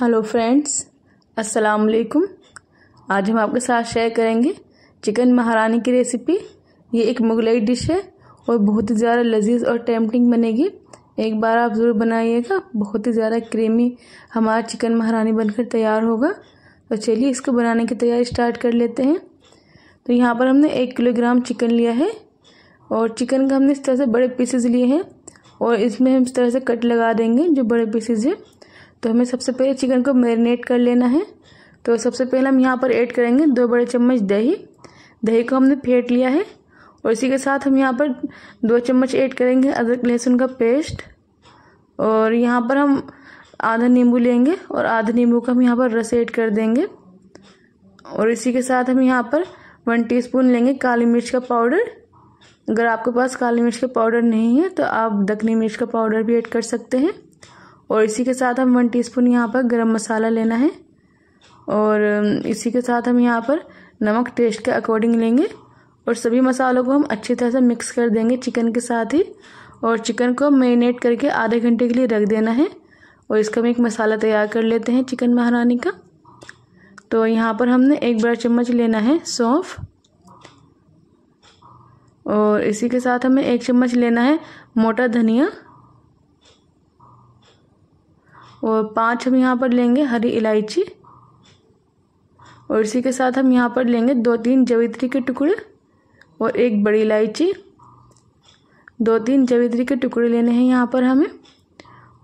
hello friends अस्सलाम वालेकुम आज हम आपके साथ शेयर करेंगे चिकन महारानी की रेसिपी ये एक मुगलई डिश है और बहुत ही ज़्यादा लजीज और टेम्पटिंग बनेगी एक बार आप ज़रूर बनाइएगा बहुत ही ज़्यादा क्रीमी हमारा चिकन महारानी बनकर तैयार होगा तो चलिए इसको बनाने की तैयारी स्टार्ट कर लेते हैं तो यहाँ पर हमने एक किलोग्राम चिकन लिया है और चिकन का हमने इस तरह से बड़े पीसेज लिए हैं और इसमें हम इस तरह से कट लगा देंगे जो बड़े पीसेज हैं तो हमें सबसे पहले चिकन को मैरिनेट कर लेना है तो सबसे पहले हम यहाँ पर ऐड करेंगे दो बड़े चम्मच दही दही को हमने फेंट लिया है और इसी के साथ हम यहाँ पर दो चम्मच ऐड करेंगे अदरक लहसुन का पेस्ट और यहाँ पर हम आधा नींबू लेंगे और आधा नींबू का हम यहाँ पर रस ऐड कर देंगे और इसी के साथ हम यहाँ पर वन टीस्पून लेंगे काली मिर्च का पाउडर अगर आपके पास काली मिर्च का पाउडर नहीं है तो आप दखनी मिर्च का पाउडर भी ऐड कर सकते हैं और इसी के साथ हम वन टीस्पून यहाँ पर गरम मसाला लेना है और इसी के साथ हम यहाँ पर नमक टेस्ट के अकॉर्डिंग लेंगे और सभी मसालों को हम अच्छी तरह से मिक्स कर देंगे चिकन के साथ ही और चिकन को मैरिनेट करके आधे घंटे के लिए रख देना है और इसका हम एक मसाला तैयार कर लेते हैं चिकन महारानी का तो यहाँ पर हमने एक बड़ा चम्मच लेना है सौंफ और इसी के साथ हमें एक चम्मच लेना है मोटा धनिया और पाँच हम यहाँ पर लेंगे हरी इलायची और इसी के साथ हम यहाँ पर लेंगे दो तीन जवित्री के टुकड़े और एक बड़ी इलायची दो तीन जवित्री के टुकड़े लेने हैं यहाँ पर हमें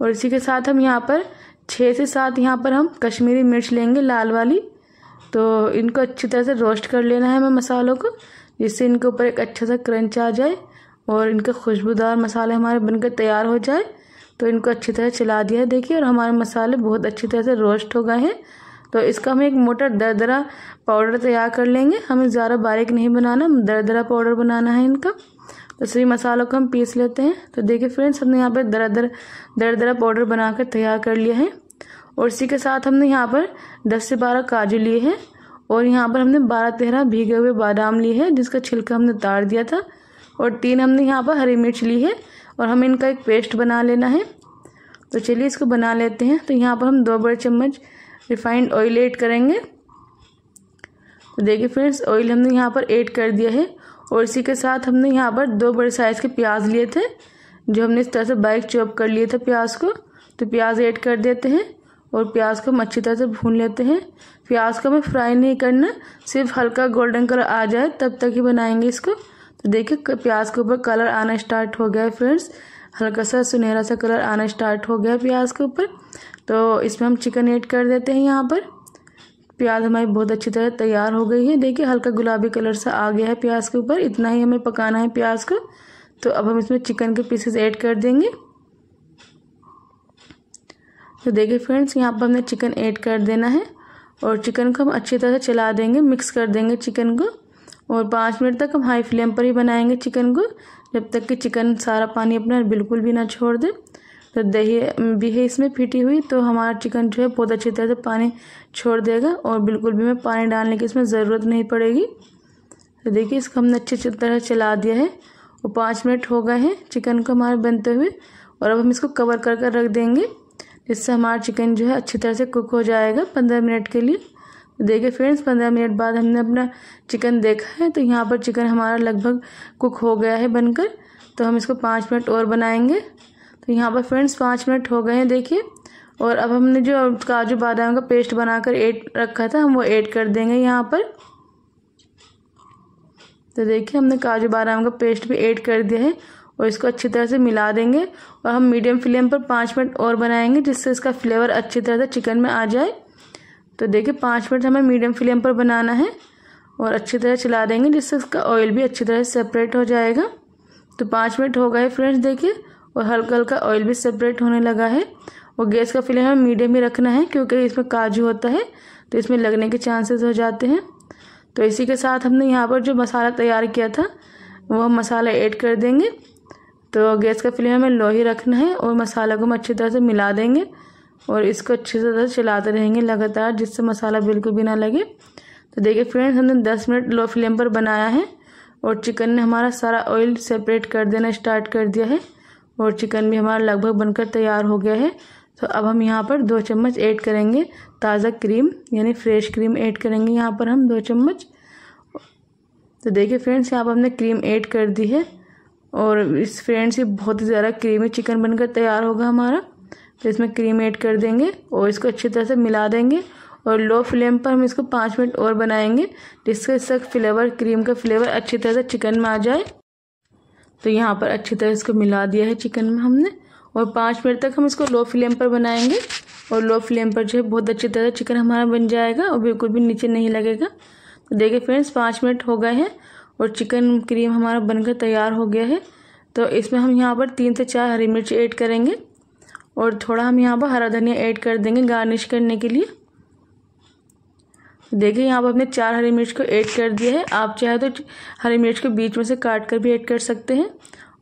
और इसी के साथ हम यहाँ पर छः से सात यहाँ पर हम कश्मीरी मिर्च लेंगे लाल वाली तो इनको अच्छी तरह से रोस्ट कर लेना है हमें मसालों को जिससे इनके ऊपर एक अच्छा सा क्रंच आ जाए और इनके खुशबूदार मसाले हमारे बनकर तैयार हो जाए तो इनको अच्छी तरह चला दिया है देखिए और हमारे मसाले बहुत अच्छी तरह से रोस्ट हो गए हैं तो इसका हम एक मोटा दरदरा पाउडर तैयार कर लेंगे हमें ज़्यादा बारीक नहीं बनाना दरदरा पाउडर बनाना है इनका तो सभी मसालों को हम पीस लेते हैं तो देखिए फ्रेंड्स हमने यहाँ पर दरदर दरदरा पाउडर बनाकर तैयार कर लिया है और इसी के साथ हमने यहाँ पर दस से बारह काजू लिए हैं और यहाँ पर हमने बारह तेरह भीगे हुए बादाम लिए हैं जिसका छिलका हमने उतार दिया था और तीन हमने यहाँ पर हरी मिर्च ली है और हमें इनका एक पेस्ट बना लेना है तो चलिए इसको बना लेते हैं तो यहाँ पर हम दो बड़े चम्मच रिफाइंड ऑयल ऐड करेंगे तो देखिए फ्रेंड्स ऑयल हमने यहाँ पर ऐड कर दिया है और इसी के साथ हमने यहाँ पर दो बड़े साइज़ के प्याज लिए थे जो हमने इस तरह से बाइक चॉप कर लिए थे प्याज को तो प्याज ऐड कर देते हैं और प्याज को हम अच्छी तरह से भून लेते हैं प्याज को हमें फ्राई नहीं करना सिर्फ हल्का गोल्डन कलर आ जाए तब तक ही बनाएंगे इसको तो देखिए प्याज के ऊपर कलर आना स्टार्ट हो गया है फ्रेंड्स हल्का सा सुनहरा सा कलर आना स्टार्ट हो गया प्याज के ऊपर तो इसमें हम चिकन ऐड कर देते हैं यहाँ पर प्याज हमारी बहुत अच्छी तरह तैयार हो गई है देखिए हल्का गुलाबी कलर सा आ गया है प्याज के ऊपर इतना ही हमें पकाना है प्याज को तो अब हम इसमें चिकन के पीसेस ऐड कर देंगे तो देखिए फ्रेंड्स यहाँ पर हमने चिकन ऐड कर देना है और चिकन को हम अच्छी तरह से चला देंगे मिक्स कर देंगे चिकन को और पाँच मिनट तक हम हाई फ्लेम पर ही बनाएंगे चिकन को जब तक कि चिकन सारा पानी अपना बिल्कुल भी ना छोड़ दे तो दही भी है इसमें फिटी हुई तो हमारा चिकन जो है बहुत अच्छी तरह से पानी छोड़ देगा और बिल्कुल भी हमें पानी डालने की इसमें ज़रूरत नहीं पड़ेगी तो देखिए इसको हमने अच्छी अच्छी तरह चला दिया है और पाँच मिनट हो गए हैं चिकन को हमारे बनते हुए और अब हम इसको कवर कर कर रख देंगे जिससे हमारा चिकन जो है अच्छी तरह से कुक हो जाएगा पंद्रह मिनट के लिए देखिए फ्रेंड्स पंद्रह मिनट बाद हमने अपना चिकन देखा है तो यहाँ पर चिकन हमारा लगभग कुक हो गया है बनकर तो हम इसको पाँच मिनट और बनाएंगे तो यहाँ पर फ्रेंड्स पाँच मिनट हो गए हैं देखिए और अब हमने जो काजू बादाम का पेस्ट बनाकर एड रखा था हम वो ऐड कर देंगे यहाँ पर तो देखिए हमने काजू बादाम का पेस्ट भी ऐड कर दिया है और इसको अच्छी तरह से मिला देंगे और हम मीडियम फ्लेम पर पाँच मिनट और बनाएंगे जिससे इसका फ्लेवर अच्छी तरह से चिकन में आ जाए तो देखिए पाँच मिनट हमें मीडियम फ्लेम पर बनाना है और अच्छी तरह चला देंगे जिससे इसका ऑयल भी अच्छी तरह सेपरेट हो जाएगा तो पाँच मिनट हो गए फ्रेंड्स देखिए और हल्का हल्का ऑयल भी सेपरेट होने लगा है और गैस का फ्लेम हमें मीडियम ही रखना है क्योंकि इसमें काजू होता है तो इसमें लगने के चांसेस हो जाते हैं तो इसी के साथ हमने यहाँ पर जो मसाला तैयार किया था वो हम मसाला ऐड कर देंगे तो गैस का फ्लेम हमें लो ही रखना है और मसाला को हम अच्छी तरह से मिला देंगे और इसको अच्छे से ज़्यादा चलाते रहेंगे लगातार जिससे मसाला बिल्कुल भी ना लगे तो देखिए फ्रेंड्स हमने 10 मिनट लो फ्लेम पर बनाया है और चिकन ने हमारा सारा ऑयल सेपरेट कर देना स्टार्ट कर दिया है और चिकन भी हमारा लगभग बनकर तैयार हो गया है तो अब हम यहाँ पर दो चम्मच ऐड करेंगे ताज़ा क्रीम यानी फ्रेश क्रीम ऐड करेंगे यहाँ पर हम दो चम्मच तो देखिए फ्रेंड्स यहाँ पर हमने क्रीम ऐड कर दी है और इस फ्रेंड्स ये बहुत ही ज़्यादा क्रीमी चिकन बनकर तैयार होगा हमारा तो इसमें क्रीम ऐड कर देंगे और इसको अच्छी तरह से मिला देंगे और लो फ्लेम पर हम इसको पाँच मिनट और बनाएंगे जिससे इसका फ्लेवर क्रीम का फ्लेवर अच्छी तरह से चिकन में आ जाए तो यहाँ पर अच्छी तरह इसको मिला दिया है चिकन में हमने और पाँच मिनट तक हम इसको लो फ्लेम पर बनाएंगे और लो फ्लेम पर जो है बहुत अच्छी तरह चिकन हमारा बन जाएगा और बिल्कुल भी नीचे नहीं लगेगा तो देखिए फ्रेंड्स पाँच मिनट हो गए हैं और चिकन क्रीम हमारा बनकर तैयार हो गया है तो इसमें हम यहाँ पर तीन से चार हरी मिर्च ऐड करेंगे और थोड़ा हम यहाँ पर हरा धनिया ऐड कर देंगे गार्निश करने के लिए देखिए यहाँ पर हमने चार हरी मिर्च को ऐड कर दिया है आप चाहे तो हरी मिर्च को बीच में से काट कर भी ऐड कर सकते हैं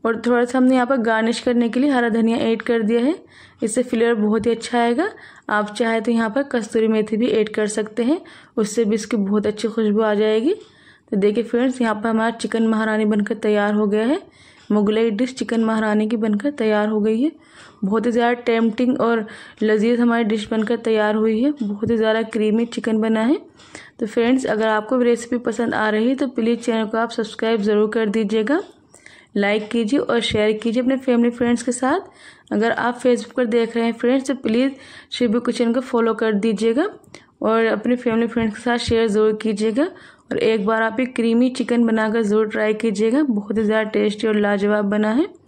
और थोड़ा सा हमने यहाँ पर गार्निश करने के लिए हरा धनिया ऐड कर दिया है इससे फ्लेवर बहुत ही अच्छा आएगा आप चाहे तो यहाँ पर कस्तूरी मेथी भी ऐड कर सकते हैं उससे भी इसकी बहुत अच्छी खुशबू आ जाएगी तो देखिए फ्रेंड्स यहाँ पर हमारा चिकन महारानी बनकर तैयार हो गया है मुगलई डिश चिकन महारानी की बनकर तैयार हो गई है बहुत ही ज़्यादा टेम्पटिंग और लजीज हमारी डिश बनकर तैयार हुई है बहुत ही ज़्यादा क्रीमी चिकन बना है तो फ्रेंड्स अगर आपको रेसिपी पसंद आ रही है तो प्लीज़ चैनल को आप सब्सक्राइब ज़रूर कर दीजिएगा लाइक कीजिए और शेयर कीजिए अपने फैमिली फ्रेंड्स के साथ अगर आप फेसबुक पर देख रहे हैं फ्रेंड्स तो प्लीज़ शिबी किचन को फॉलो कर दीजिएगा और अपने फैमिली फ्रेंड्स के साथ शेयर ज़रूर कीजिएगा और एक बार आप ये क्रीमी चिकन बनाकर ज़रूर ट्राई कीजिएगा बहुत ही ज़्यादा टेस्टी और लाजवाब बना है